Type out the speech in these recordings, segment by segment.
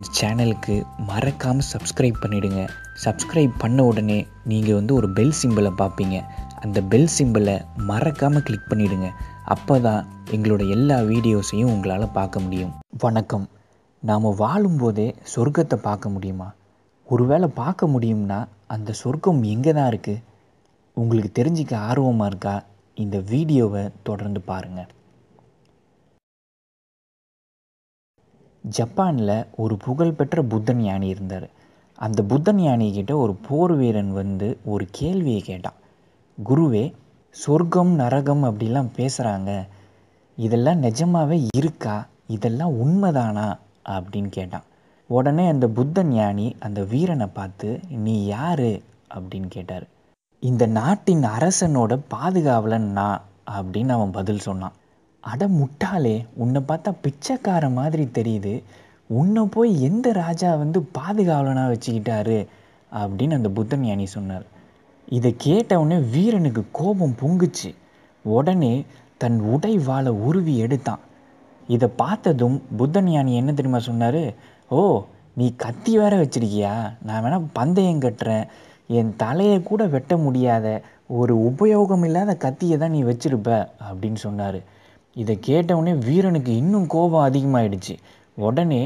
இந்த சேனலுக்கு மறக்காமல் சப்ஸ்கிரைப் பண்ணிவிடுங்க சப்ஸ்கிரைப் பண்ண உடனே நீங்கள் வந்து ஒரு பெல் சிம்பிளை பார்ப்பீங்க அந்த பெல் சிம்பிளை மறக்காமல் கிளிக் பண்ணிவிடுங்க அப்போ தான் எங்களோட எல்லா வீடியோஸையும் உங்களால் பார்க்க முடியும் வணக்கம் நாம் வாழும்போதே சொர்க்கத்தை பார்க்க முடியுமா ஒருவேளை பார்க்க முடியும்னா அந்த சொர்க்கம் எங்கே தான் இருக்குது உங்களுக்கு தெரிஞ்சிக்க ஆர்வமாக இருக்கா இந்த வீடியோவை தொடர்ந்து பாருங்கள் ஜப்பானில் ஒரு புகழ்பெற்ற புத்தன் ஞானி இருந்தார் அந்த புத்தன் ஞானிக்கிட்ட ஒரு போர் வீரன் வந்து ஒரு கேள்வியை கேட்டான் குருவே சொர்க்கம் நரகம் அப்படிலாம் பேசுகிறாங்க இதெல்லாம் நிஜமாகவே இருக்கா இதெல்லாம் உண்மைதானா அப்படின்னு கேட்டான் உடனே அந்த புத்தன் ஞானி அந்த வீரனை பார்த்து நீ யார் அப்படின்னு கேட்டார் இந்த நாட்டின் அரசனோட பாதுகாவலன் நான் அப்படின்னு அவன் பதில் சொன்னான் அட முட்டாளே உன்னை பார்த்தா பிச்சைக்கார மாதிரி தெரியுது உன்னை போய் எந்த ராஜா வந்து பாதுகாவலனாக வச்சுக்கிட்டாரு அப்படின்னு அந்த புத்தன் ஞானி சொன்னார் இதை கேட்டவுடனே வீரனுக்கு கோபம் பொங்குச்சு உடனே தன் உடை வாழை உருவி எடுத்தான் இதை பார்த்ததும் புத்தன் ஞானி என்ன தெரியுமா சொன்னார் ஓ நீ கத்தி வேற வச்சிருக்கியா நான் வேணால் பந்தயம் கட்டுறேன் என் தலையை கூட வெட்ட முடியாத ஒரு உபயோகம் இல்லாத கத்தியை தான் நீ வச்சிருப்ப அப்படின்னு சொன்னார் இதை கேட்டவுடனே வீரனுக்கு இன்னும் கோபம் அதிகமாயிடுச்சு உடனே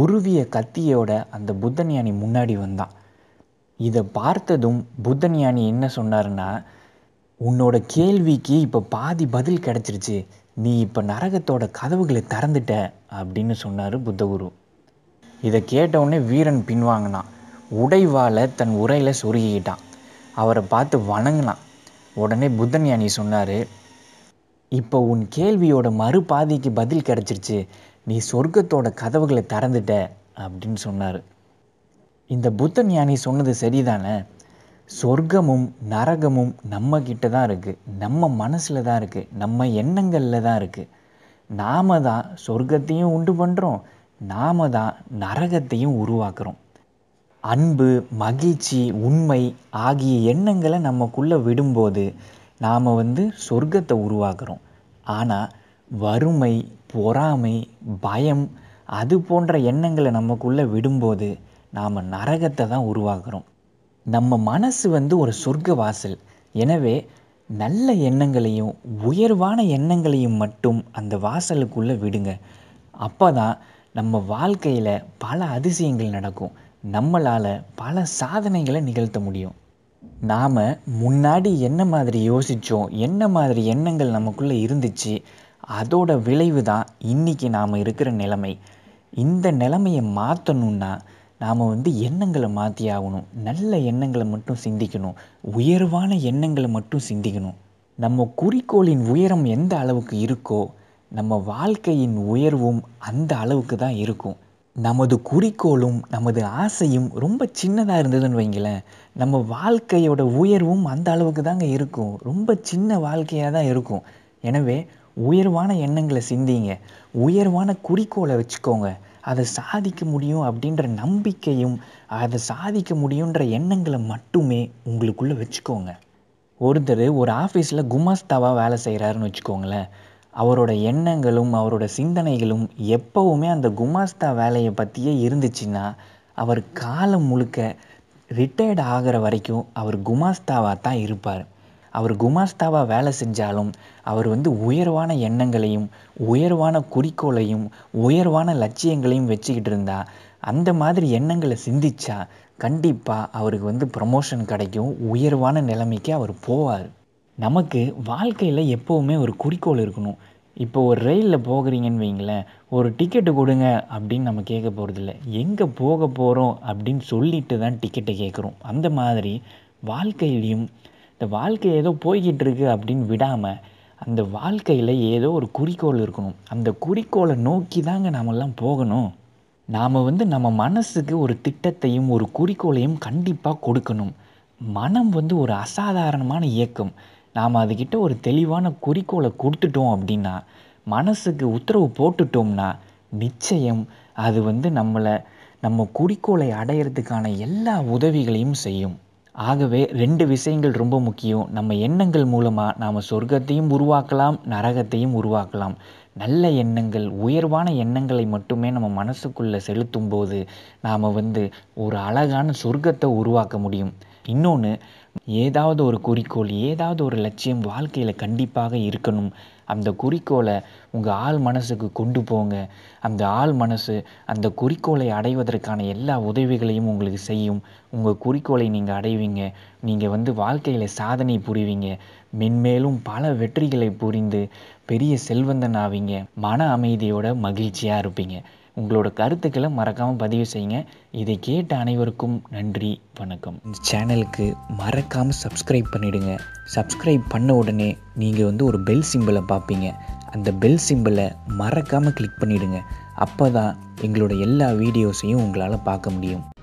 உருவிய கத்தியோட அந்த புத்தன்யானி முன்னாடி வந்தான் இதை பார்த்ததும் புத்தன்யானி என்ன சொன்னாருன்னா உன்னோட கேள்விக்கு இப்போ பாதி பதில் கிடச்சிருச்சு நீ இப்போ நரகத்தோட கதவுகளை திறந்துட்ட அப்படின்னு சொன்னார் புத்தகுரு இதை கேட்டவுடனே வீரன் பின்வாங்கினான் உடைவாளை தன் உரையில் சொருகிக்கிட்டான் அவரை பார்த்து வணங்கினான் உடனே புத்தன் சொன்னார் இப்போ உன் கேள்வியோட மறுபாதைக்கு பதில் கிடச்சிருச்சு நீ சொர்க்கத்தோட கதவுகளை திறந்துட்ட அப்படின்னு சொன்னார் இந்த புத்த ஞானி சொன்னது சரிதானே சொர்க்கமும் நரகமும் நம்ம கிட்ட தான் இருக்குது நம்ம மனசில் தான் இருக்குது நம்ம எண்ணங்களில் தான் இருக்குது நாம தான் சொர்க்கத்தையும் உண்டு பண்ணுறோம் நாம தான் நரகத்தையும் உருவாக்குறோம் அன்பு மகிழ்ச்சி உண்மை ஆகிய எண்ணங்களை நமக்குள்ளே விடும்போது நாம் வந்து சொர்க்கத்தை உருவாக்குறோம் ஆனால் வறுமை பொறாமை பயம் அது போன்ற எண்ணங்களை நமக்குள்ளே விடும்போது நாம் நரகத்தை தான் உருவாக்குறோம் நம்ம மனசு வந்து ஒரு சொர்க்க வாசல் எனவே நல்ல எண்ணங்களையும் உயர்வான எண்ணங்களையும் மட்டும் அந்த வாசலுக்குள்ளே விடுங்க அப்போ தான் நம்ம வாழ்க்கையில் பல அதிசயங்கள் நடக்கும் நம்மளால் பல சாதனைகளை நிகழ்த்த முடியும் நாம் முன்னாடி என்ன மாதிரி யோசித்தோம் என்ன மாதிரி எண்ணங்கள் நமக்குள்ளே இருந்துச்சு அதோட விளைவு தான் இன்றைக்கி நாம் இருக்கிற நிலைமை இந்த நிலைமையை மாற்றணுன்னா நாம் வந்து எண்ணங்களை மாற்றி ஆகணும் நல்ல எண்ணங்களை மட்டும் சிந்திக்கணும் உயர்வான எண்ணங்களை மட்டும் சிந்திக்கணும் நம்ம குறிக்கோளின் உயரம் எந்த அளவுக்கு இருக்கோ நம்ம வாழ்க்கையின் உயர்வும் அந்த அளவுக்கு தான் இருக்கும் நமது குறிக்கோளும் நமது ஆசையும் ரொம்ப சின்னதாக இருந்ததுன்னு வைங்களேன் நம்ம வாழ்க்கையோட உயர்வும் அந்த அளவுக்கு தாங்க இருக்கும் ரொம்ப சின்ன வாழ்க்கையாக தான் இருக்கும் எனவே உயர்வான எண்ணங்களை சிந்திங்க உயர்வான குறிக்கோளை வச்சுக்கோங்க அதை சாதிக்க முடியும் அப்படின்ற நம்பிக்கையும் அதை சாதிக்க முடியுன்ற எண்ணங்களை மட்டுமே உங்களுக்குள்ளே வச்சுக்கோங்க ஒருத்தர் ஒரு ஆஃபீஸில் குமாஸ்தாவாக வேலை செய்கிறாருன்னு வச்சுக்கோங்களேன் அவரோட எண்ணங்களும் அவரோட சிந்தனைகளும் எப்போவுமே அந்த குமாஸ்தா வேலையை பற்றியே இருந்துச்சுன்னா அவர் காலம் முழுக்க ரிட்டையர்ட் ஆகிற வரைக்கும் அவர் குமாஸ்தாவாக தான் இருப்பார் அவர் குமாஸ்தாவாக வேலை செஞ்சாலும் அவர் வந்து உயர்வான எண்ணங்களையும் உயர்வான குறிக்கோளையும் உயர்வான லட்சியங்களையும் வச்சுக்கிட்டு இருந்தா அந்த மாதிரி எண்ணங்களை சிந்திச்சா கண்டிப்பாக அவருக்கு வந்து ப்ரமோஷன் கிடைக்கும் உயர்வான நிலைமைக்கு அவர் போவார் நமக்கு வாழ்க்கையில் எப்போவுமே ஒரு குறிக்கோள் இருக்கணும் இப்போ ஒரு ரயிலில் போகிறீங்கன்னு வைங்களேன் ஒரு டிக்கெட்டு கொடுங்க அப்படின்னு நம்ம கேட்க போகிறதில்ல எங்கே போக போகிறோம் அப்படின்னு சொல்லிட்டு தான் டிக்கெட்டை கேட்குறோம் அந்த மாதிரி வாழ்க்கையிலையும் இந்த வாழ்க்கை ஏதோ போய்கிட்டு இருக்கு அப்படின்னு விடாமல் அந்த வாழ்க்கையில் ஏதோ ஒரு குறிக்கோள் இருக்கணும் அந்த குறிக்கோளை நோக்கி தாங்க நாமெல்லாம் போகணும் நாம் வந்து நம்ம மனசுக்கு ஒரு திட்டத்தையும் ஒரு குறிக்கோளையும் கண்டிப்பாக கொடுக்கணும் மனம் வந்து ஒரு அசாதாரணமான இயக்கம் நாம் அதுக்கிட்ட ஒரு தெளிவான குறிக்கோளை கொடுத்துட்டோம் அப்படின்னா மனசுக்கு உத்தரவு போட்டுட்டோம்னா நிச்சயம் அது வந்து நம்மளை நம்ம குறிக்கோளை அடையிறதுக்கான எல்லா உதவிகளையும் செய்யும் ஆகவே ரெண்டு விஷயங்கள் ரொம்ப முக்கியம் நம்ம எண்ணங்கள் மூலமாக நாம் சொர்க்கத்தையும் உருவாக்கலாம் நரகத்தையும் உருவாக்கலாம் நல்ல எண்ணங்கள் உயர்வான எண்ணங்களை மட்டுமே நம்ம மனசுக்குள்ளே செலுத்தும் போது நாம் வந்து ஒரு அழகான சொர்க்கத்தை உருவாக்க முடியும் இன்னொன்று ஏதாவது ஒரு குறிக்கோள் ஏதாவது ஒரு லட்சியம் வாழ்க்கையில் கண்டிப்பாக இருக்கணும் அந்த குறிக்கோளை உங்கள் ஆள் மனசுக்கு கொண்டு போங்க அந்த ஆள் மனசு அந்த குறிக்கோளை அடைவதற்கான எல்லா உதவிகளையும் உங்களுக்கு செய்யும் உங்கள் குறிக்கோளை நீங்கள் அடைவீங்க நீங்கள் வந்து வாழ்க்கையில் சாதனை புரிவீங்க மென்மேலும் பல வெற்றிகளை புரிந்து பெரிய செல்வந்தன் ஆவீங்க மன அமைதியோட மகிழ்ச்சியாக இருப்பீங்க உங்களோட கருத்துக்களை மறக்காமல் பதிவு செய்யுங்க இதை கேட்ட அனைவருக்கும் நன்றி வணக்கம் இந்த சேனலுக்கு மறக்காமல் சப்ஸ்கிரைப் பண்ணிவிடுங்க சப்ஸ்கிரைப் பண்ண உடனே நீங்கள் வந்து ஒரு பெல் சிம்பிளை பார்ப்பீங்க அந்த பெல் சிம்பிளை மறக்காமல் கிளிக் பண்ணிவிடுங்க அப்போ தான் எங்களோட எல்லா வீடியோஸையும் உங்களால் பார்க்க முடியும்